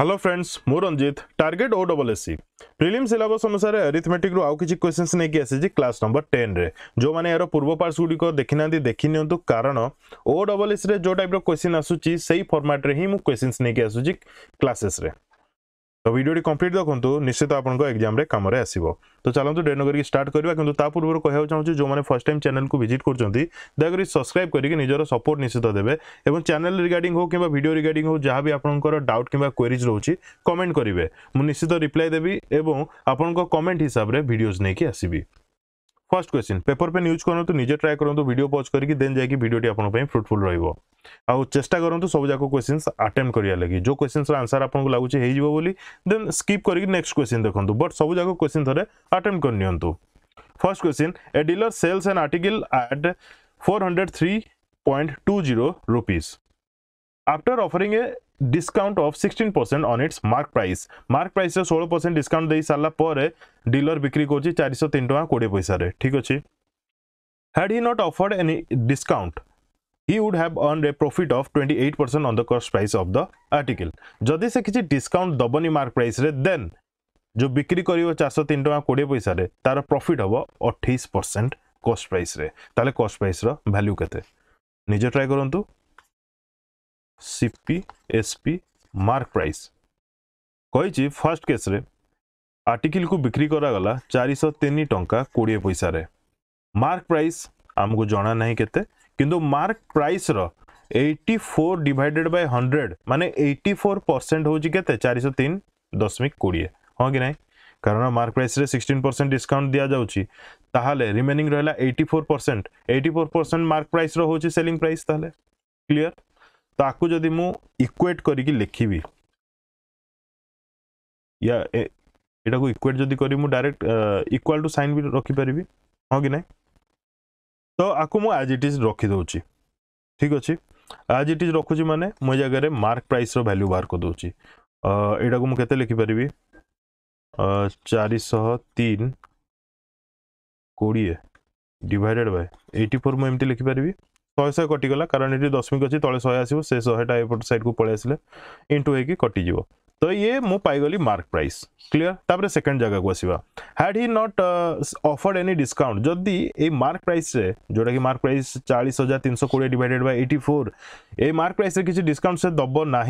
Hello friends মু Ranjit target O double S C prelim syllabus অনুসারে আরিথমেটিক্রু আউ কিছু কোশ্চেন্স নেই আসিছি ক্লাস নম্বর টেন্রে যে এর পূর্ব পার্টস গুড়ি দেখি না দেখি নিউ কারণ ও ডবল এসি যে টাইপ্র কোশ্চিন আসুচি সেই ফর্মাট্রে হি মু কোশ্চিন্স নেই আসুচি ক্লাসেসরে ତ ଭିଡ଼ିଓଟି କମ୍ପ୍ଲିଟ୍ ଦେଖନ୍ତୁ ନିଶ୍ଚିତ ଆପଣଙ୍କ ଏକ୍ଜାମ୍ରେ କାମରେ ଆସିବ ତ ଚାଲନ୍ତୁ ଡେଟ୍ ନ କରିକି ଷ୍ଟାର୍ଟ କରିବା କିନ୍ତୁ ତା ପୂର୍ବରୁ କହିବାକୁ ଚାହୁଁଛି ଯେଉଁମାନେ ଫର୍ଷ୍ଟ ଟାଇମ୍ ଚ୍ୟାନେଲକୁ ଭିଜିଟ୍ କରୁଛନ୍ତି ଦୟାକରି ସବସ୍କ୍ରାଇବ୍ କରିକି ନିଜର ସପୋର୍ଟ ନିଶ୍ଚିତ ଦେବେ ଏବଂ ଚ୍ୟାନେଲ୍ ରିଗାର୍ଡିଂ ହେଉ କିମ୍ବା ଭିଡ଼ିଓ ରିଗାର୍ଡିଂ ହେଉ ଯାହା ବି ଆପଣଙ୍କର ଡାଉଟ୍ କିମ୍ବା କ୍ୱେରିଜ୍ ରହୁଛି କମେଣ୍ଟ କରିବେ ମୁଁ ନିଶ୍ଚିତ ରିପ୍ଲାଏ ଦେବି ଏବଂ ଆପଣଙ୍କ କମେଣ୍ଟ ହିସାବରେ ଭିଡ଼ିଓଜ୍ ନେଇକି ଆସିବି first question paper pen use करूँ निजे ट्राए करूँ भिडियो पज करके देन जाइए भिडियोटी आप फ्रुटफुल रोक आ चेटा करूँ सब जाक क्वेश्चन आटेम करा लगे जो क्वेश्चन आंसर आपको लगुच देन स्कीप कर नेक्स्ट क्वेश्चन देखो बट सब जाक क्वेश्चन थे आटेम कर first question a dealer sells and article at four hundred three point two zero rupees after offering a discount of 16 percent on its mark price mark price षोल percent discount दे सारापर dealer बिक्री कर चार शौ तीन टाँह कोड़े पैसा ठीक अच्छे had he not afford any discount he would have अन् a of twenty 28 percent on the cost price of the article जदि से किसी डिस्काउंट दबनी मार्क प्राइस रे देन जो बिक्री कर चार शौ तीन टाँह कोड़े पैसा तार प्रफिट हम अठाई percent cost price cost price value के निजे ट्राए करूँ सीपी एसपी मार्क प्राइस कही फर्स्ट केस रे आर्टिकल को बिक्री करागला चार शौ तीन टाँचा कोड़े पैसा मार्क प्राइस आमको जाना ना के किंतु मार्क प्राइस रो 84 फोर डिडेड बै हंड्रेड माने 84 फोर परसेंट हूँ के चार शौ तीन दशमिक कोड़े हाँ कि ना कारण मार्क प्राइस रे 16 परसेंट डिस्काउंट दि जाऊँगी रिमेनिंग रहा eighty four percent eighty four percent mark price रोचे सेलिंग प्राइस क्लीयर ताकू जदि मु इक्वेट करी लिखी या এটা ইকুয়েট যদি করি মু ডাইরেক্ট ইকুয়াল টু সাইন বি রাখি পারিবি হ্যাঁ কি না তো আকু মু আজ ইট ইজ রাখি দউচি ঠিক আছে আজ ইট ইজ রাখুছি মানে মো জায়গায় মার্ক প্রাইস র ভ্যালু বাহার করে দউচি এটা মু কেতে লিখি পারিবি 403 20 ডিভাইডেড বাই 84 মু এমতি লিখি পারিবি शहे शहे कटिगला कारण ये दशमिक अच्छे तले शहे आसो से शहेटा एपट सैड को पलि आसे इंटू हो कटिज तो ये मुगली मार्क प्राइस क्लीयर तापर सेकेंड जगह को आसवा हाड हि नट अफर्ड एनी डिस्काउंट जदि ये मार्क प्राइस जोटा कि मार्क प्राइस चालीस हजार तीन सौ कोड़े डिडेड बै एटी फोर ये मार्क प्राइस किसी डिस्काउंट से दब ना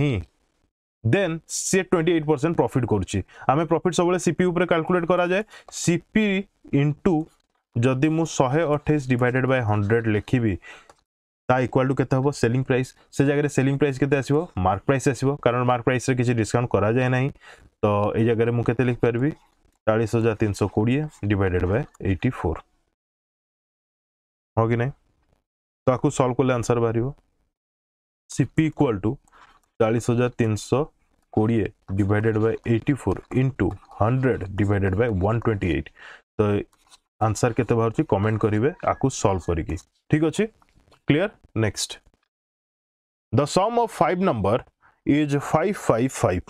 देन सी ट्वेंटी एट परसेंट प्रफिट करें प्रफिट सब सीपी काल्कुलेट कर सीपी इंटु जदि मुझे शहे अठाई डिवाइडेड बै हंड्रेड लिखी তা ইকুয়াল টু কেতে হব সেলিং প্রাইস সে জায়গায় সেলিং প্রাইস কেতে আসব মার্ক প্রাইস আসব কারণ মার্ক প্রাইসে কিছু ডিসকাউন্ট করা যায় না তো এই জায়গায় মু কেতে লিখিপারি চাশ হাজার তিনশো কোড়িয়ে ডিভাইডেড বাই এইটি ফোর हाँ कि ना तो आपको सल्व कले आंसर बाहर सीपी इक्वाल टू चालीस हजार तीन सौ कोड़े divided by eighty four into hundred divided by one twenty eight तो आंसर के बाहर कमेंट करेंगे आपको सल्व करके ठीक अच्छे clear next the sum of five number is five five five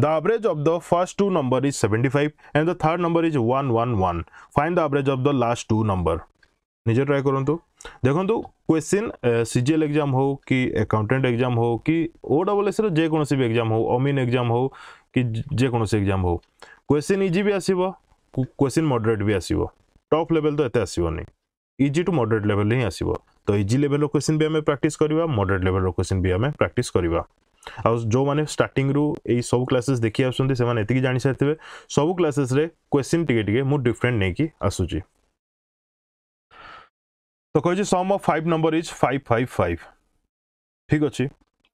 the average of the first two number is seventy five and the third number is one one one find the average of the last two number निजे try करूँ देखो question C G L exam हो कि accountant exam हो कि O double S रेको भी exam हो अमीन एग्जाम हो कि जेकोसी एग्जाम हो क्वेश्चन इजी भी आसो क्वेश्चन मडरेट भी आसो टप लेवल तो ये आसवनी इजी टू मडरेट लेवल ही आसो तो इजी लेवल क्वेश्चन भी आम प्राक्ट करवा मडरेट लेवल क्वेश्चन भी आम प्राक्ट करवा आ जो मैंने स्टार्ट्रु सब क्लासेस देखी आसुँस एतिक जा सारी सब क्लासेस क्वेश्चन टी टे मुझे डिफरेन्ट नहीं आसूँ तो कह sum of five number is five five five ठीक अच्छे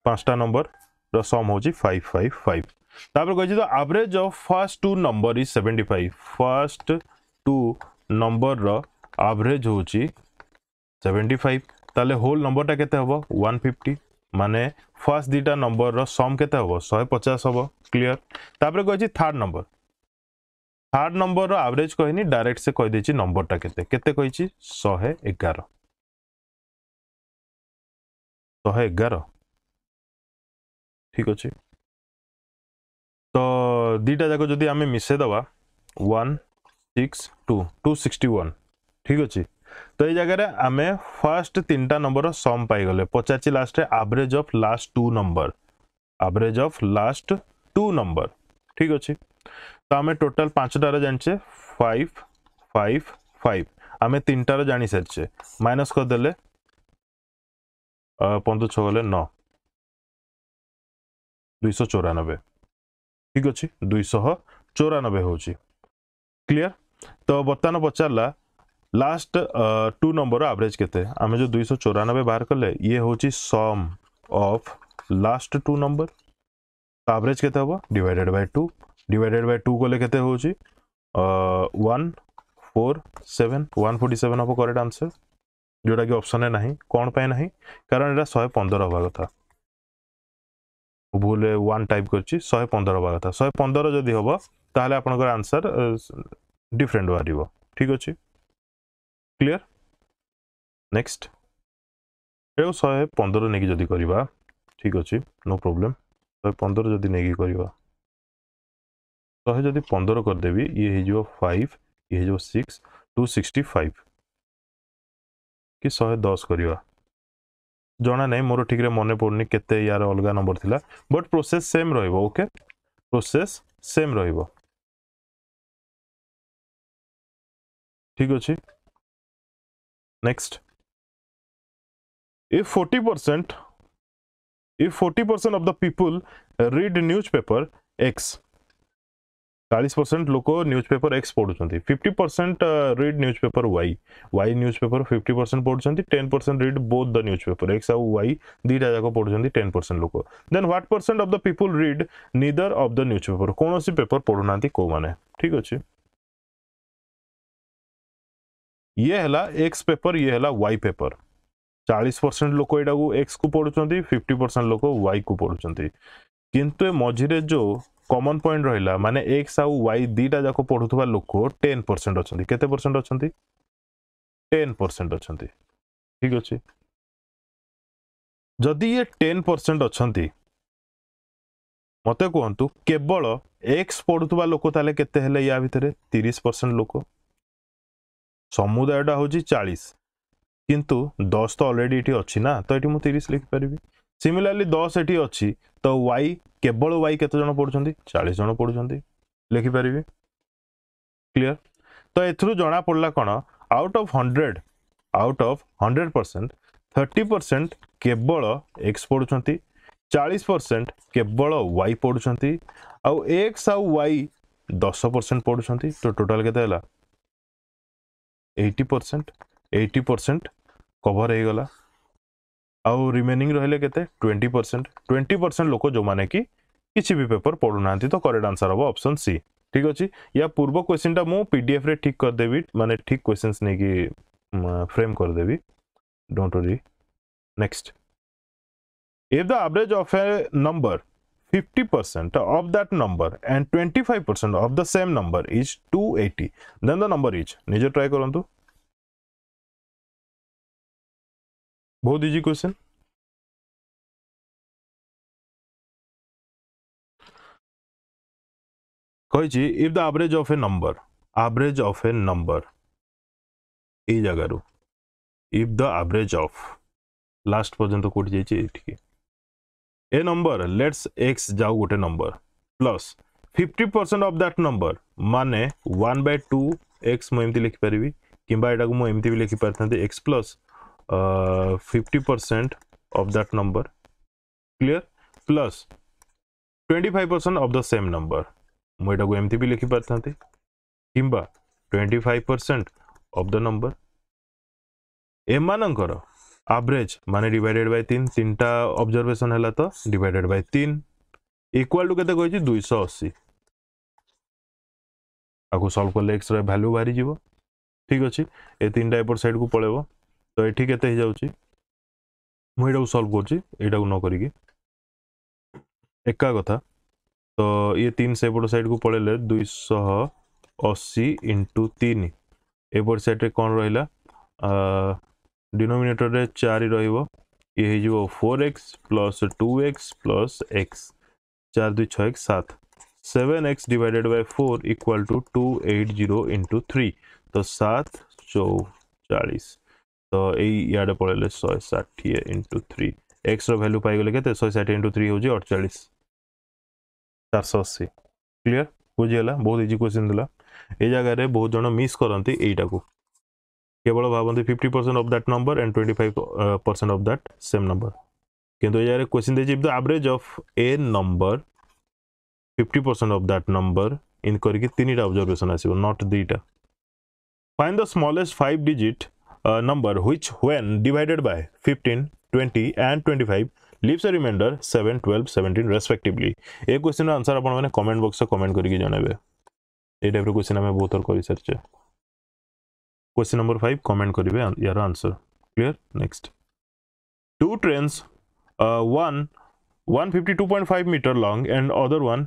पांचटा नंबर रम हो फाइव फाइव फाइव तपे तो average of first two number is seventy five first two number average ହେଉଛି ସେଭେଣ୍ଟି ଫାଇଭ୍ ତାହେଲେ ହୋଲ୍ ନମ୍ବରଟା କେତେ ହେବ ୱାନ୍ ଫିଫ୍ଟି ମାନେ ଫାର୍ଷ୍ଟ ଦୁଇଟା ନମ୍ବରର ସମ୍ କେତେ ହେବ ଶହେ ପଚାଶ ହେବ କ୍ଲିଅର୍ ତାପରେ କହିଛି ଥାର୍ଡ଼ ନମ୍ବର ଥାର୍ଡ଼ ନମ୍ବରର ଆଭରେଜ୍ କହିନି ଡାଇରେକ୍ଟ ସେ କହିଦେଇଛି ନମ୍ବରଟା କେତେ କେତେ କହିଛି ଶହେ ଏଗାର ଶହେ ଏଗାର ଠିକ୍ ଅଛି ତ ଦୁଇଟା ଯାକ ଯଦି ଆମେ ମିଶାଇଦେବା one six two two sixty one ঠিক ଅଛି ତ ଏଇ ଜାଗାରେ ଆମେ ଫାର୍ଷ୍ଟ ତିନିଟା ନମ୍ବରର ସମ୍ ପାଇଗଲେ ପଚାରିଛି ଲାଷ୍ଟରେ average of last two number average of last two number ঠিক ଅଛି ତ ଆମେ ଟୋଟାଲ ପାଞ୍ଚଟାର ଜାଣିଛେ ফাইভ ফাইভ ফাইভ আমি তিনটার জানি সারছে মাইনাস করেদেলে পঞ্চ ছ গেলে ন দুইশো চৌরানবে ঠিক আছে দুইশহ চৌরানবে হচ্ছে ক্লিয়ার তো বর্তমান পচারা लास्ट टू नंबर आवरेज के आम जो दुई चौरानबे बाहर कले ये हूँ sum of last two number तो आवरेज के divided by two divided by two कले के one four seven one forty seven हम करेक्ट आंसर जोटा कि अप्सन ना कौन पर ना कारण यहाँ शहे पंदर हवा कथा भूल वन टाइप कर शहे पंदर हवा कथा शहे पंदर जदि हम ताल आपर आंसर डिफरेन्ट बाहर ठीक अच्छे क्लियर नेक्स्ट ए शहे पंदर नहीं जदि करवा ठीक अच्छे नो प्रोब्लेम शहे पंदर जदि नहीं करवा शहे जदि पंदर करदेवी ये हो फाइव ये हो सिक्स टू सिक्सटी फाइव कि शहे दस करवा जना ना मोर ठीक मन पड़नी के अलग नंबर था बट प्रोसेस सेम रोके प्रोसेस सेम र ठीक अच्छे next if forty percent if forty percent of the the read newspaper X चालीस परसेंट लोक न्यूज पेपर एक्स पढ़ुंट fifty percent read paper Y Y newspaper fifty percent पढ़ुंट ten percent read both the newspaper X आउ Y दुटा जाक पढ़ुंट ten percent लोक then what percent of the people read neither of the newspaper कौन paper पढ़ुना कौ मैंने ठीक अच्छे ये है एक्स पेपर ये है वाई पेपर ଚାଳିଶ ପରସେଣ୍ଟ ଲୋକ ଏଇଟାକୁ ଏକ୍ସକୁ ପଢ଼ୁଛନ୍ତି ଫିଫ୍ଟି ପରସେଣ୍ଟ ଲୋକ ୱାଇକୁ ପଢ଼ୁଛନ୍ତି କିନ୍ତୁ ଏ ମଝିରେ ଯେଉଁ କମନ୍ ପଏଣ୍ଟ ରହିଲା ମାନେ ଏକ୍ସ ଆଉ ୱାଇ ଦୁଇଟା ଯାକ ପଢ଼ୁଥିବା ଲୋକ ଟେନ୍ ପରସେଣ୍ଟ ଅଛନ୍ତି କେତେ ପରସେଣ୍ଟ ଅଛନ୍ତି ଟେନ୍ ପରସେଣ୍ଟ ଅଛନ୍ତି ଠିକ୍ ଅଛି ଯଦି ଇଏ ଟେନ୍ ପରସେଣ୍ଟ ଅଛନ୍ତି ମୋତେ କୁହନ୍ତୁ କେବଳ ଏକ୍ସ ପଢ଼ୁଥିବା ଲୋକ ତାହେଲେ କେତେ ହେଲେ ୟା ଭିତରେ ତିରିଶ ପରସେଣ୍ଟ ଲୋକ ସମୁଦାୟଟା ହେଉଛି ଚାଳିଶ କିନ୍ତୁ ଦଶ ତ ଅଲରେଡ଼ି ଏଠି ଅଛି ନା ତ ଏଠି ମୁଁ ତିରିଶ ଲେଖିପାରିବି ସିମିଲାରଲି ଦଶ ଏଠି ଅଛି ତ ୱାଇ କେବଳ ୱାଇ କେତେ ଜଣ ପଢ଼ୁଛନ୍ତି ଚାଳିଶ ଜଣ ପଢ଼ୁଛନ୍ତି ଲେଖିପାରିବି କ୍ଲିଅର ତ ଏଥିରୁ ଜଣାପଡ଼ିଲା କ'ଣ out of hundred out of hundred percent thirty percent କେବଳ ଏକ୍ସ ପଢ଼ୁଛନ୍ତି ଚାଳିଶ ପରସେଣ୍ଟ କେବଳ ୱାଇ ପଢ଼ୁଛନ୍ତି ଆଉ ଏକ୍ସ ଆଉ ୱାଇ ଦଶ ପରସେଣ୍ଟ ପଢ଼ୁଛନ୍ତି ତ ଟୋଟାଲ୍ କେତେ ହେଲା eighty percent eighty percent cover होगा आउ रिमेनिंग रे ट्वेंटी परसेंट ट्वेंटी परसेंट लोक जो मैंने कि किसी भी पेपर पढ़ुना तो करेक्ट आंसर हे ऑप्शन सी ठीक अच्छे या पूर्व क्वेश्चन टा मुझ पीडीएफ रे ठीक करदेवि मानने ठीक क्वेश्चन नहीं कि फ्रेम करदेवि don't worry next if the average of a number 50% of that number and 25% of the same number is 280 then the number is nijo try karantu bahut easy question କହିଛି if the average of a number average of a number ଏଇ ଜାଗାରୁ if the average of last ପର୍ଯ୍ୟନ୍ତ କେଉଁଠି ଯାଇଛି ଏଇଠିକି a number let's x जाओ गोटे number plus 50% of that number माने 1 by 2x मु एमती लिखि परिबी किबा एटा को मु एमती भी लिखि परथनते x plus uh, 50% of that number clear plus 25% of the same number मु एटा को एमती भी लिखि परथनते किबा 25% of the number एमानंकर আভরেজ মানে ডিভাইডেড বাই তিন তিনটা অবজরভেসন হল তো ডিভাইডেড বাই তিন ইকুয়াল টু কেতে কইছি দুইশ অশী তাকে সলভ করলে এক্সর ভ্যালু বাহারি যাব ঠিক আছে এ তিনটা এপট সাইডকু পড়েব তো এটি কেতে হয়ে যাচ্ছে মু এটাকে সলভ করছি এটাকে ন করিকি একা কথা তো ইয়ে তিন সেপট সাইডকু পড়েলে দুইশ অশী ইন্টু তিন এপট সাইডে কম রহিলা ডিনোমিনেটরে চারি चार ইয়ে হয়ে যাব four X plus two X plus X চার দুই ছয় এক X divided by four equal to two eight zero into three तो सात चौ चालीस तो याडे पड़े शहे षाठी इंटू थ्री एक्स रैल्यू पाई के शहे षाठी इंटू थ्री हूँ अड़चाश चार सौ अस्सी क्लीयर बुझीगला बहुत इजी क्वेश्चन दिला ए जगार बहुत जन मिस करती यहीटा को केवल भावते fifty percent of that number and twenty five percent of that same number कितना जगह क्वेश्चन दे average uh, of a number fifty percent of that number इन करा अब्जरभेसन आस नट दुईटा find the smallest five digit number which when divided by fifteen twenty and twenty five leaves a remainder seven twelve seventeen respectively question answer आपने comment box comment करके जनवे ये टाइप्र question आम बहुत थर कर सारी क्वेश्चन नंबर फाइव कमेंट करेंगे यार answer clear next two trains one one fifty two point five metre long and other one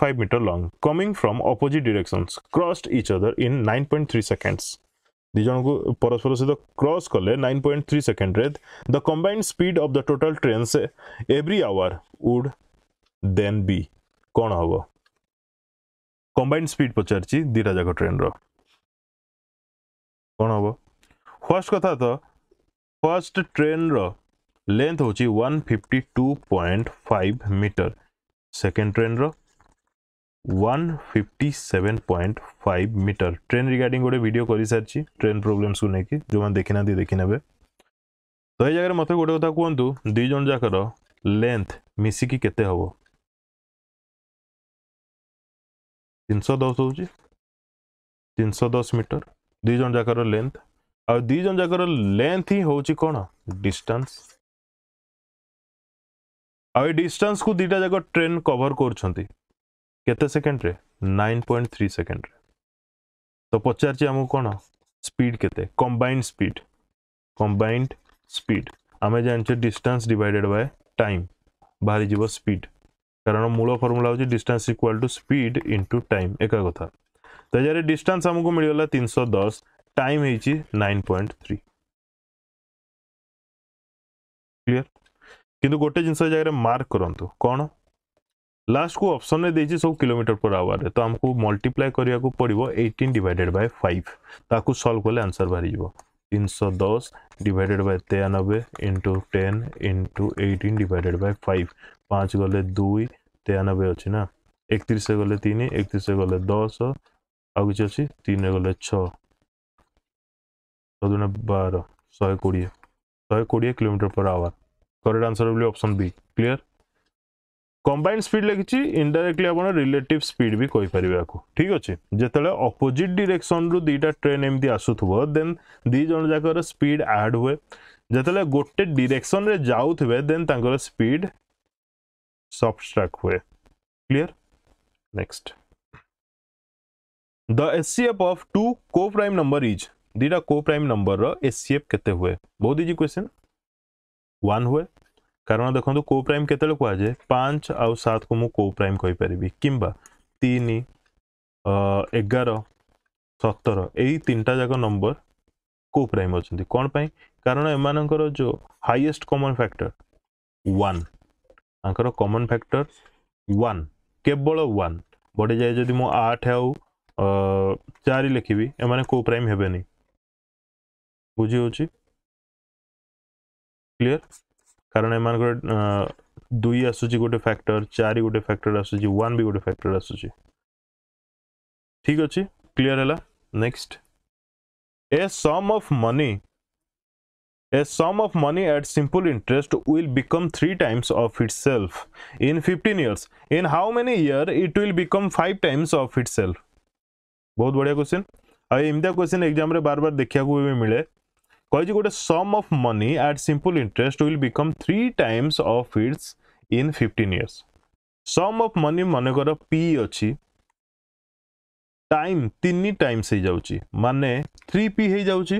five metre long coming from opposite directions crossed each other in 9.3 seconds दि जन को परस्पर सहित cross point three second रे the combined speed of the total train every hour would then be कौन हबो combined speed पचार दिटा जक train रो କ'ଣ ହେବ ଫାର୍ଷ୍ଟ କଥା ତ ଫାର୍ଷ୍ଟ ଟ୍ରେନ୍ର ଲେନ୍ଥ ହେଉଛି one fifty two point five metre second ଟ୍ରେନ୍ର one fifty seven point five metre train regarding ଗୋଟେ ଭିଡ଼ିଓ କରିସାରିଛି ଟ୍ରେନ୍ ପ୍ରୋବ୍ଲେମ୍ସକୁ ନେଇକି ଯେଉଁମାନେ ଦେଖିନାହାନ୍ତି ଦେଖିନେବେ ତ ଏଇ ଜାଗାରେ ମୋତେ ଗୋଟେ କଥା କୁହନ୍ତୁ ଦୁଇ ଜଣ ଯାକର ଲେନ୍ଥ ମିଶିକି କେତେ ହେବ ତିନିଶହ ଦଶ ହେଉଛି ତିନିଶହ ଦଶ ମିଟର दिज जाकर लेंथ आ दिज जाकर लेंथ ही हूँ कौन डिस्टेंस आ डिस्टेंस को दीटा जाकर ट्रेन कवर करछंती केते सेकंड रे थ्री सेकेंड रे तो पचार छी हम कोन स्पीड केते कंबाइंड स्पीड कंबाइंड स्पीड आमे जानछ डिस्टेंस डिवाइडेड बाय टाइम बाहरी जीव स्पीड कारण मूल फार्मूला होची distance equal to speed into time एका कथा तो जैसे डिस्टेंस को मिलगला तीन सौ दस टाइम हो नाइन पॉइंट थ्री क्लीयर कि गोटे जिन जगह मार्क करूँ कौन लास्ट को ऑप्शन में देखिए सब किलोमीटर पर आवर तो आमको मल्टीप्लाई करने को पड़ो एटीन डिवाइडेड बाय फाइव ताकू सल्व कले आंसर बाहर तीन सौ दस डिवाइडेड बाय तेयानबे into ten into eighteen divided by five पाँच गले दुई तेयानबे अच्छी ना एक गले तीन एक गले दस ଆଗକୁ ଚାଲିଛି ତିନିରେ ଗଲେ ଛଅ ଛଅ ଦୁଣେ ବାର ଶହେ କୋଡ଼ିଏ ଶହେ କୋଡ଼ିଏ kilometre per hour correct answer ବୋଲି option B clear combined speed লিখিছি ইনডাইরেক্টলি আপনার রিলেটিভ স্পিড বি কইপারে ঠিক আছে যেতবে অপোজিট ডিরেকশন রু দুইটা ট্রেন এমতি আসুথব দেন দুই জন যাকর স্পিড আড হুয়ে যেতবে গোটে ডিরেকশন রে যাউথবে দেন তাঙ্কর স্পিড সবট্রাক্ট হুয়ে clear next the HCF of two coprime number is दीटा को प्राइम नंबर एचसीएफ केते हुए बहुत इजी क्वेश्चन वन हुए କାରଣ ଦେଖନ୍ତୁ କୋ ପ୍ରାଇମ୍ କେତେବେଳେ କୁହାଯାଏ ପାଞ୍ଚ ଆଉ ସାତକୁ ମୁଁ କୋ ପ୍ରାଇମ୍ କହିପାରିବି କିମ୍ବା ତିନି ଏଗାର ସତର ଏଇ ତିନିଟା ଯାକ ନମ୍ବର କୋ ପ୍ରାଇମ୍ ଅଛନ୍ତି କ'ଣ ପାଇଁ କାରଣ ଏମାନଙ୍କର ଯେଉଁ ହାଇଏଷ୍ଟ କମନ୍ ଫ୍ୟାକ୍ଟର ୱାନ୍ ତାଙ୍କର କମନ୍ ଫ୍ୟାକ୍ଟର ୱାନ୍ କେବଳ ୱାନ୍ ବଢ଼ିଯାଏ ଯଦି ମୁଁ ଆଠ ଆଉ चार लिखी एम कोप्राइम हे नहीं बुझी क्लीयर कारण एम दुई आसूस गोटे फैक्टर चार गोटे फैक्टर आसूस भी गोटे फैक्टर आसूस ठीक अच्छे क्लीयर है next a sum of money a sum of money at simple interest will become three times of itself in fifteen years in how many year it will become five times of itself ବହୁତ ବଢ଼ିଆ question ଆଉ ଏମିତିଆ question ଏକ୍ଜାମ୍ରେ ବାର ବାର ଦେଖିବାକୁ ବି ମିଳେ କହିଛି ଗୋଟେ sum of money at simple interest will become three times of its in fifteen years sum of money ମନେକର ପି ଅଛି ଟାଇମ୍ ତିନି ଟାଇମ୍ସ ହେଇଯାଉଛି ମାନେ ଥ୍ରୀ ପି ହେଇଯାଉଛି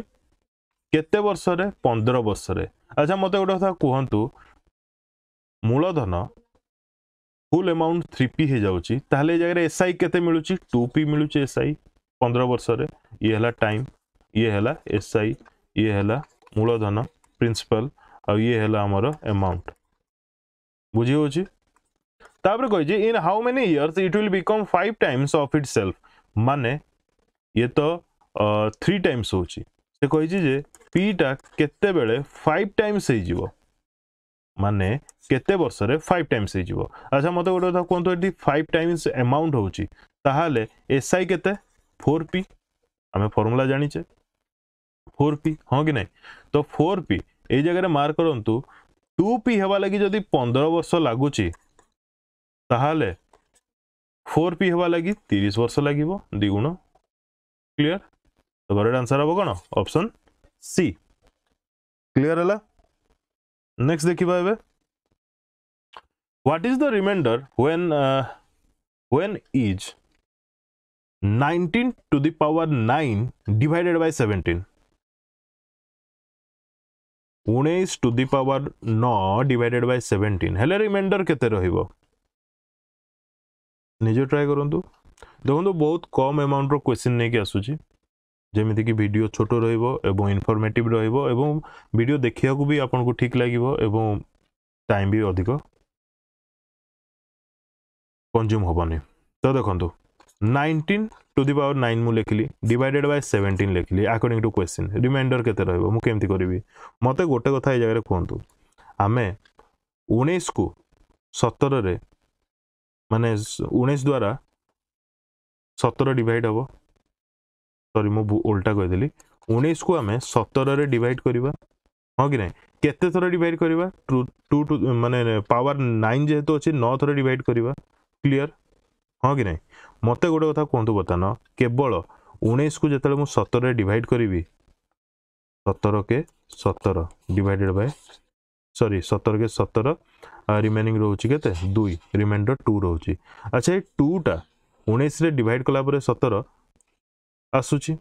କେତେ ବର୍ଷରେ ପନ୍ଦର ବର୍ଷରେ ଆଚ୍ଛା ମୋତେ ଗୋଟେ କଥା କୁହନ୍ତୁ ମୂଳଧନ ଫୁଲ୍ ଏମାଉଣ୍ଟ ଥ୍ରୀ ପି ହେଇଯାଉଛି ତାହେଲେ ଏ ଜାଗାରେ ଏସ୍ ଆଇ କେତେ ମିଳୁଛି ଟୁ ପି ମିଳୁଛି ଏସ୍ ଆଇ पंद्रह वर्ष रे ये है टाइम ये है एस आई ये है मूलधन प्रिंसिपल ये है आमर एमाउंट बुझी तापर कहि in how many years it will become five times of self माने ये तो थ्री टाइम्स हो तो से पीटा जे पी केते बेले टाइम्स हो माने के वर्ष टाइम्स हे अच्छा मत गोटे कहते फाइव तो 5 टाइम्स एमाउंट होची आई के फोर पी आम फर्मूला जाचे फोर पी हाँ कि ना तो फोर पी ए जगह मार्क करूँ टू पी हवा लगी जदि पंदर वर्ष लगुच फोर पी हवा लगी तीस वर्ष लगे द्विगुण क्लीयर तो करेक्ट आंसर हम कौन ऑप्शन सी क्लियर है नेक्स्ट देखा एवं what is the reminder when when is 19 to the power 9 divided by 17. 19 to the power 9 divided by 17. हेले रिमाइंडर केते रहिबो निजे ट्राई करंतु देखंतु बहुत कम amount रो question नै के आसुची जेमिति कि भिडियो छोटो रहिबो एवं इन्फॉर्मेटिव रहिबो एवं भिडियो देखिया को भी आपन को ठीक लागिबो एवं टाइम भी अधिक कंज्यूम होबनी तो देखंतु 19 to the power 9 मु लेखली divided by 17 लेखली according to question remainder केते रहबो मु केमथि करबी मते गोटे कथा ए जगह रे कोंतु आमे 19 को 17 रे माने 19 द्वारा 17 डिवाइड हबो सॉरी मु उल्टा कह देली 19 को आमे 17 रे डिवाइड करबा हो कि नै केते थरे डिवाइड करबा 2 2 माने पावर 9 जेतो अछि 9 थरे डिवाइड करबा क्लियर हो कि नै ମୋତେ ଗୋଟେ କଥା କୁହନ୍ତୁ ବର୍ତ୍ତମାନ କେବଳ ଉଣେଇଶକୁ ଯେତେବେଳେ ମୁଁ ସତରରେ ଡିଭାଇଡ୍ କରିବି ସତର କେ ସତର ଡିଭାଇଡେଡ୍ ବାଏ ସରି ସତର କେ ସତର ରିମେନିଂ ରହୁଛି କେତେ ଦୁଇ ରିମାଇଣ୍ଡର ଟୁ ରହୁଛି ଆଚ୍ଛା ଏ ଟୁଟା ଉଣେଇଶରେ ଡିଭାଇଡ୍ କଲା ପରେ ସତର ଆସୁଛି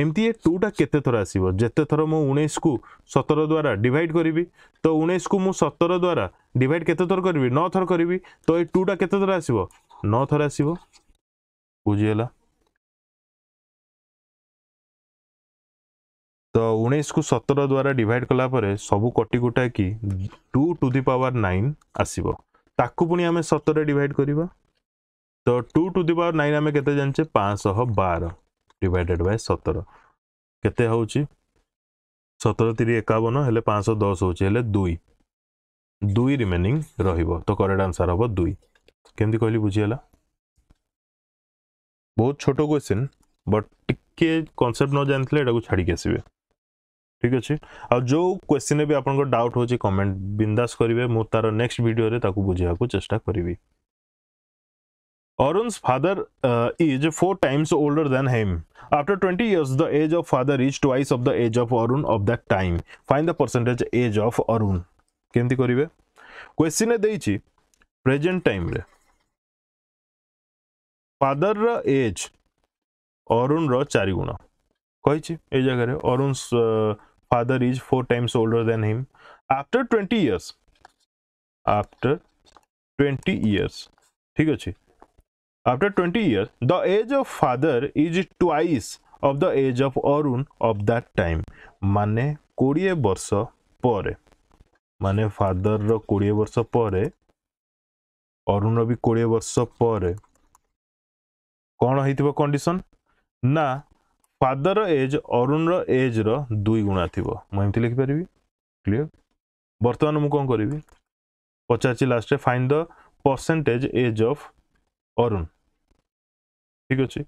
ଏମିତି ଏ ଟୁଟା କେତେଥର ଆସିବ ଯେତେଥର ମୁଁ ଉଣେଇଶକୁ ସତର ଦ୍ୱାରା ଡିଭାଇଡ୍ କରିବି ତ ଉଣେଇଶକୁ ମୁଁ ସତର ଦ୍ୱାରା ଡିଭାଇଡ୍ କେତେଥର କରିବି ନଅ ଥର କରିବି ତ ଏ ଟୁଟା କେତେଥର ଆସିବ ନଅ ଥର ଆସିବ बुझेगा तो उन्नीस को सतर द्वारा डिवाइड कलापर सब कटिकुटा कि two to the power nine आसवे पुणी आम सतर डिवाइड करवा तो two to the power nine आम के जानचे पाँचश बार डिवाइडेड बाय सतर के सतर तीर एकवन है पाँच दस हूँ हेल्ले दुई दुई रिमेनिंग रो करेक्ट आंसर हम दुई कमी कहली बुझीगला बहुत छोट क्वेश्चन बट टे कनसेप्ट न जानते हैं छाड़ी आसवे ठीक अच्छे आ जो क्वेश्चन भी आपको डाउट हो कमेंट बिंदास करेंगे मुझे तार नेक्स्ट भिडियो बुझा चेषा करी Arun father is four times older than him after twenty years the age of father is twice of the age of Arun of that time find the percentage age of Arun केमती करेंगे question देजेट time father रज अरुण रारि गुण कही जगह Arun father is four times older than him after twenty years after twenty years ठीक अच्छे after twenty years the age of father is twice of the age of Arun of that time मान कोड़े वर्ष पर मान फादर रोड़े वर्ष पर अरुण भी कोड़े वर्ष पर କ'ଣ ହେଇଥିବ କଣ୍ଡିସନ୍ ନା ଫାଦର ଏଜ୍ ଅରୁଣର ଏଜ୍ର ଦୁଇ ଗୁଣା ଥିବ ମୁଁ ଏମିତି ଲେଖିପାରିବି କ୍ଲିଅର ବର୍ତ୍ତମାନ ମୁଁ କ'ଣ କରିବି ପଚାରିଛି ଲାଷ୍ଟରେ find the percentage age of Arun ଠିକ୍ ଅଛି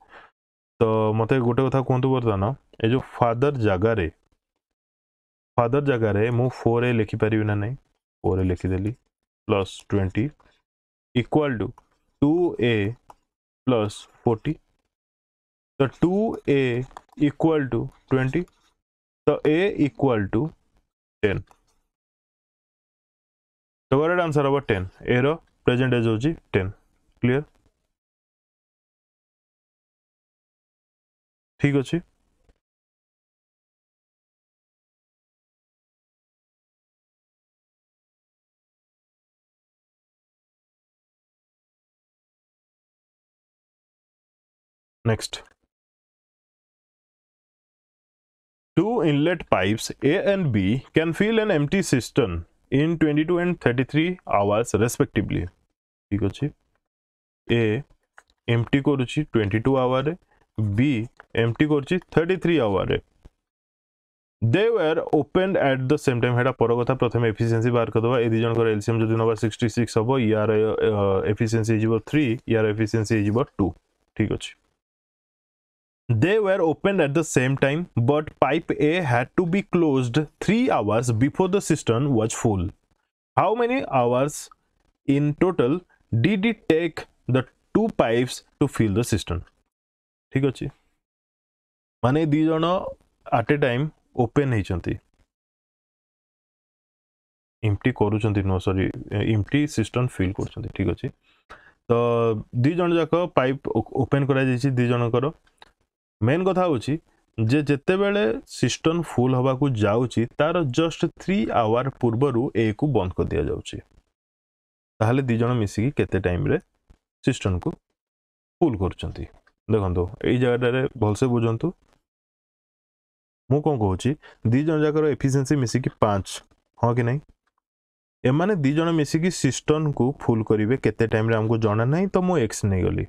ତ ମୋତେ ଗୋଟେ କଥା କୁହନ୍ତୁ ବର୍ତ୍ତମାନ ଏ ଯେଉଁ ଫାଦର ଜାଗାରେ ଫାଦର ଜାଗାରେ ମୁଁ ଫୋର୍ ଏ ଲେଖିପାରିବି ନା ନାହିଁ ଫୋର୍ ଏ ଲେଖିଦେଲି plus twenty equal to two A plus 40 the 2a equal to 20 the a equal to 10 the correct answer about 10 error present as OG 10 clear ठीक अच्छे Next. Two inlet pipes A and B can fill an empty cistern in 22 and 33 hours respectively. ঠিক আছে A MT করছি 22 আওয়ারে B empty করছি 33 আওয়ারে they were opened at the same time এটা পর কথা প্রথমে এফিসিয়েন্সি বার করদেবা এই দুজনকর এলসিএম যদি নেবা 66 হব ইয়ার এফিসিয়েন্সি হয়ে যাব 3 ইয়ার এফিসিয়েন্সি হয়ে যাব 2 ঠিক আছে They were opened at the same time, but pipe A had to be closed 3 hours before the cistern was full. How many hours in total did it take the two pipes to fill the cistern? ঠিক ଅଛି ମାନେ ଦୁଇ ଜଣ at a time open ହେଇଛନ୍ତି ଇମ୍ପ୍ଟି କରୁଛନ୍ତି ନୁହଁ ସରି ଇମ୍ପ୍ଟି system feel କରୁଛନ୍ତି ଠିକ୍ ଅଛି ତ पाइप ଜଣ ଯାକ ପାଇପ୍ ଓପେନ୍ କରାଯାଇଛି ଦୁଇ ଜଣଙ୍କର मेन कथा जे जेते बेले सिस्टम फुल हवा को जाउची तार जस्ट थ्री आवर पूर्वर ए को बंद कर दि ताहले दी जन टाइम रे सिस्टम को फुल कर देखो यही भल से बुझु मु कौन कह दीज जाकर एफिसीयसी मिसिक पाँच हाँ कि नहीं एम दीज मिसिकम को फुल करेंगे केत टाइम आमको जना ना तो मुझ एक्स नहींगली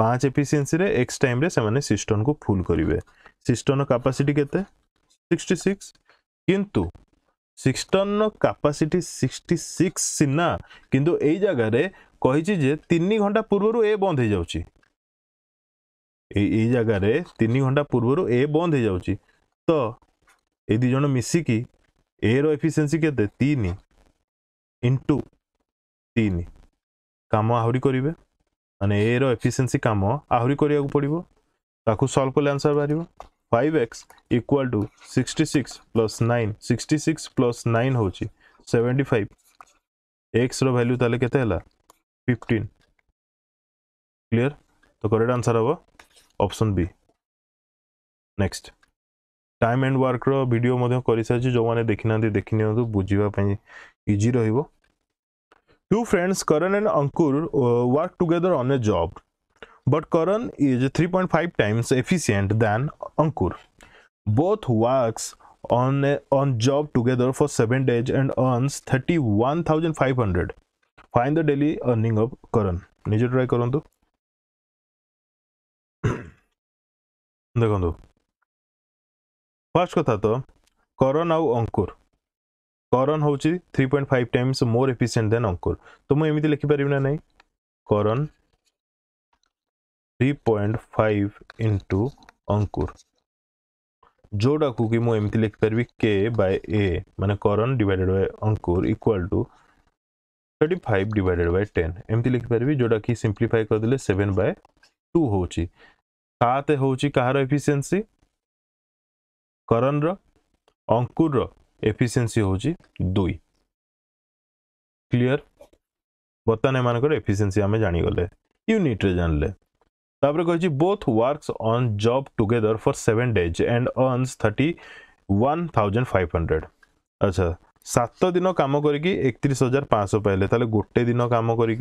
ପାଞ୍ଚ ଏଫିସିଏନ୍ସିରେ ଏକ୍ସ ଟାଇମ୍ରେ ସେମାନେ ସିଷ୍ଟନକୁ ଫୁଲ୍ କରିବେ ସିଷ୍ଟନର କାପାସିଟି କେତେ ସିକ୍ସଟି ସିକ୍ସ କିନ୍ତୁ সিক্সটনর ক্যাপাসিটি সিক্সটি সিক্স সিনা কিন্তু এই জায়গায় কহিছি যে তিন ঘন্টা পূর্বর এ বন্ধ হয়ে যাচ্ছি এই এই জায়গায় তিন ঘন্টা পূর্বর এ বন্ধ হয়ে যাচ্ছি তো এই দুজন মিশিকি এ রফিসিয়েন্সি কেতে তিন ইন্টু তিন কাম আহরি করবে ମାନେ ଏର ଏଫିସିଏନ୍ସି କାମ ଆହୁରି କରିବାକୁ ପଡ଼ିବ ତାକୁ ସଲ୍ଭ କଲେ ଆନ୍ସର୍ ବାହାରିବ five x equal to sixty six plus nine sixty six plus nine ହେଉଛି ସେଭେଣ୍ଟି ଫାଇଭ୍ ଏକ୍ସର ଭ୍ୟାଲ୍ୟୁ ତାହେଲେ କେତେ ହେଲା ଫିଫ୍ଟିନ୍ କ୍ଲିଅର୍ ତ କରେକ୍ଟ ଆନ୍ସର୍ ହେବ option B next time and ୱାର୍କର ଭିଡ଼ିଓ ମଧ୍ୟ କରିସାରିଛି ଯେଉଁମାନେ ଦେଖିନାହାନ୍ତି ଦେଖିନିଅନ୍ତୁ ବୁଝିବା ପାଇଁ ଇଜି ରହିବ Two friends, Karan and Ankur, uh, work together on a job. But Karan is 3.5 times efficient than Ankur. Both works on a, on job together for 7 days and earns 31500. Find the daily earning of Karan. Nije try karantu. দেখুন first কথা তো করণ আউ অঙ্কুর करन हूँ three point five times more efficient than Ankur तो मुझे एमती लिखिपर ना ना Karan three point five into Ankur जोटा को कि मुझे लिखिपर के बाय ए मैंने Karan divided by Ankur equal to thirty five divided by ten एमती लिखिपर जोटा सिंप्लीफाए करदे सेवेन बाय टू हूँ सात हूँ कहार एफिसीयसी करन रंकुर एफिसीयसी हूँ दुई क्लीयर बर्तमान मानक एफिसीयसी आम जाणीगले यूनिट्रे लें तापर कही बोथ वर्कस अन् जब together for seven days and अन्स thirty one thousand five hundred अच्छा सात दिन कम कर एक हजार पाँच पाइले तेल गोटे दिन कम कर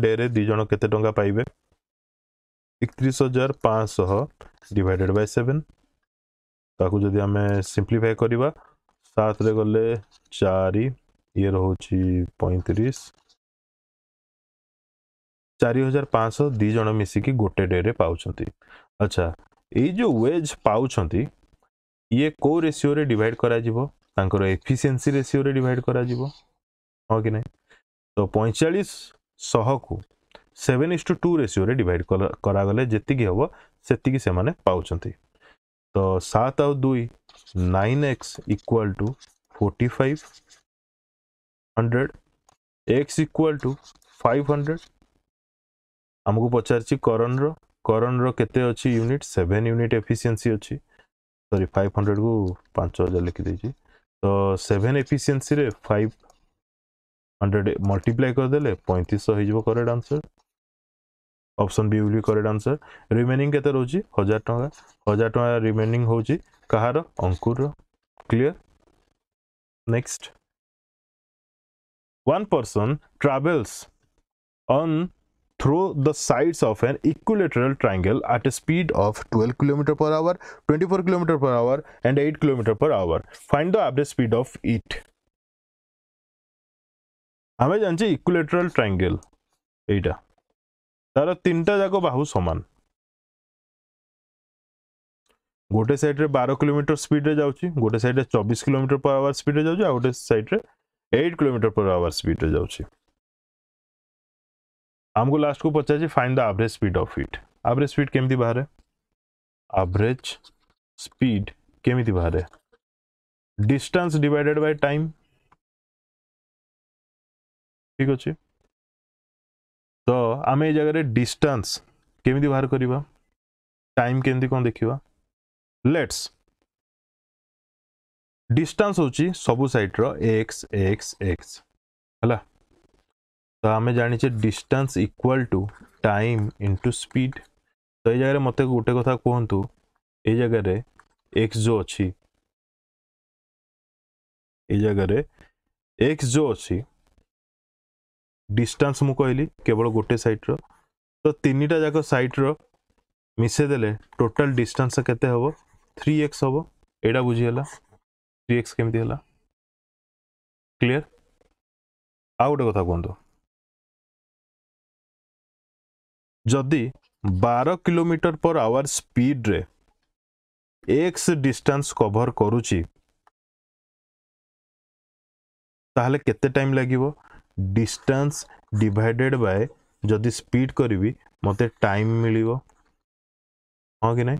डे दिज के टाँग पाइबे एक हजार पाँच डिवाइडेड बै सेवेन ताकू जदि आम सिंप्लीफाए करवा सात गले चार ये रोच पैंतीस चार हजार पाँच दिज मिसिकी गोटे डे पाँच अच्छा ये जो वेज पाँच ये को रेसीो डिवाइड कर एफिसीयसी रेसीो डिवाइड कर कि ना तो पैंचाश शह को seven is to two ratio डिड करागले जी हे से पाँच तो सात आई 9 x equal to 45 100 x equal to 500 आमको पचार ची करन रो करन रो केते अच्छी यूनिट 7 यूनिट एफिशिएंसी अच्छी सॉरी 500 को 5000 लिख दीजिए तो 7 एफिशिएंसी रे 500 मल्टीप्लाई कर देले 3500 हो जइबो correct answer option B will correct answer remaining के हजार 1000 हजार 1000 रिमेनिंग होउची कहार अंकुर रो clear next one person travels on through the sides of an equilateral triangle at a speed of 12 kilometre per hour twenty four kilometre per hour and at kilometre per hour find the average speed of it आम जानची equilateral triangle एटा তার তিনটা যাক বাহু সমান গোটে সাইড্রে বার kilometre স্পিড্রে যাচ্ছি গোটে সাইড্রে চবিশ কিলোমিটর পর আওয়ার স্পিড্রে যাচ্ছি আর গোটে সাইড্রে এইট কিলোমিটর পর আওয়ার স্পিড্রে যাচ্ছি आमको लास्ट को पचार find the average speed of it average speed केमती बाहर आभरेज स्पीड केमती बाहर डिस्टेंस डिवाइडेड बाय टाइम ठीक अच्छे ଆମେ ଏ ଜାଗାରେ ଡିଷ୍ଟାନ୍ସ କେମିତି ବାହାର କରିବା ଟାଇମ୍ କେମିତି କ'ଣ ଦେଖିବା ଲେଟ୍ସ ଡିଷ୍ଟାନ୍ସ ହେଉଛି ସବୁ ସାଇଡ଼୍ର ଏକ୍ସ ଏକ୍ସ ଏକ୍ସ ହେଲା ତ ଆମେ ଜାଣିଛେ distance equal to time into speed ତ ଏଇ ଜାଗାରେ ମୋତେ ଗୋଟେ କଥା କୁହନ୍ତୁ ଏଇ ଜାଗାରେ ଏକ୍ସ ଯେଉଁ ଅଛି ଏଇ ଜାଗାରେ ଏକ୍ସ ଯେଉଁ ଅଛି ଡିଷ୍ଟାନ୍ସ ମୁଁ କହିଲି କେବଳ ଗୋଟେ ସାଇଟ୍ର ତ ତିନିଟା ଯାକ ସାଇଟ୍ର ମିଶାଇ ଦେଲେ ଟୋଟାଲ୍ ଡିଷ୍ଟାନ୍ସ କେତେ ହେବ থ্রি এক্স হব এটা বুঝিগলা থ্রি এক্স কেমি হল ক্লিয়ার আউ গোটে কথা কুহতু যদি বার কিলোমিটর পর আওয়ার স্পিড্রে এক্স ডিস্টান্স কভর করুচি তাহলে কেতে টাইম লাগিব डिस्टेंस डिवाइडेड बाय जदि स्पीड करी मत टाइम मिल कि ना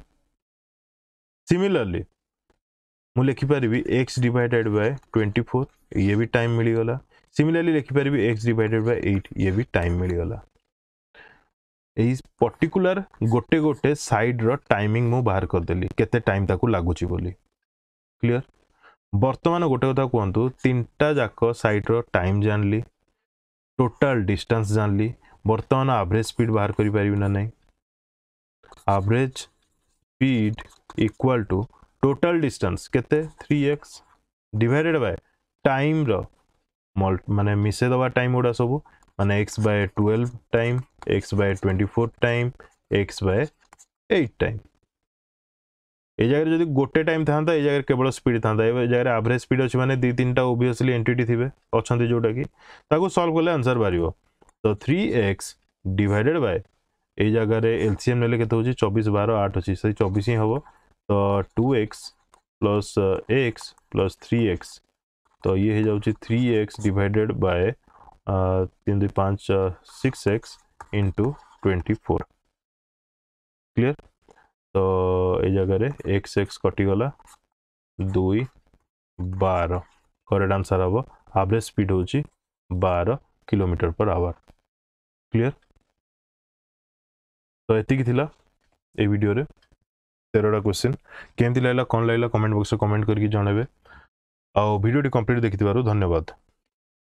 सिमिलरली मुखिपरि x divided by twenty four ये भी टाइम मिलगला सिमिलरली लिखिपरि एक्स डिवाइडेड बाय एट ये भी टाइम मिलगला पर्टिकुलर गोटे गोटे सैड्र टाइमिंग मुझ बाहर करदेली के टाइम तक लगुच क्लीयर बर्तमान गोटे कथा कहतु तीन टाक सैड्र टाइम जान ली टोटाल डिस्टेंस जान ली बर्तमान आवरेज स्पीड बाहर कर ना average speed equal to total distance केते three x divided by time रल्ट मिसे दवा टाइम गुड़ा सब मान x by twelve time x by twenty four time x by eight time ए जगह जो गोटे टाइम था ए जगह केवल स्पीड था जगह आभरेज स्पीड अच्छी मैंने दु तीन टाइम ओबियसली एंटीट थे अच्छा जोटा कि सल्व कले आंसर बाहर तो थ्री एक्स डिडेड बाय ये जगह एलसीएम ना चबीस बार आठ अच्छे चबीस ही हम तो two x plus x plus three x तो ये हो जाए थ्री एक्स डिडेड बाय तीन दुई पांच six x into twenty four clear ତ ଏଇ ଜାଗାରେ ଏକ୍ସ ଏକ୍ସ କଟିଗଲା ଦୁଇ ବାର କରେକ୍ଟ ଆନ୍ସର୍ ହେବ ଆଭରେଜ୍ ସ୍ପିଡ୍ ହେଉଛି ବାର କିଲୋମିଟର ପର୍ ଆୱାର କ୍ଲିଅର୍ ତ ଏତିକି ଥିଲା ଏ ଭିଡ଼ିଓରେ ତେରଟା କ୍ୱେଶ୍ଚିନ୍ କେମିତି ଲାଗିଲା କ'ଣ ଲାଗିଲା କମେଣ୍ଟ ବକ୍ସରେ କମେଣ୍ଟ କରିକି ଜଣାଇବେ ଆଉ ଭିଡ଼ିଓଟି କମ୍ପ୍ଲିଟ୍ ଦେଖିଥିବାରୁ ଧନ୍ୟବାଦ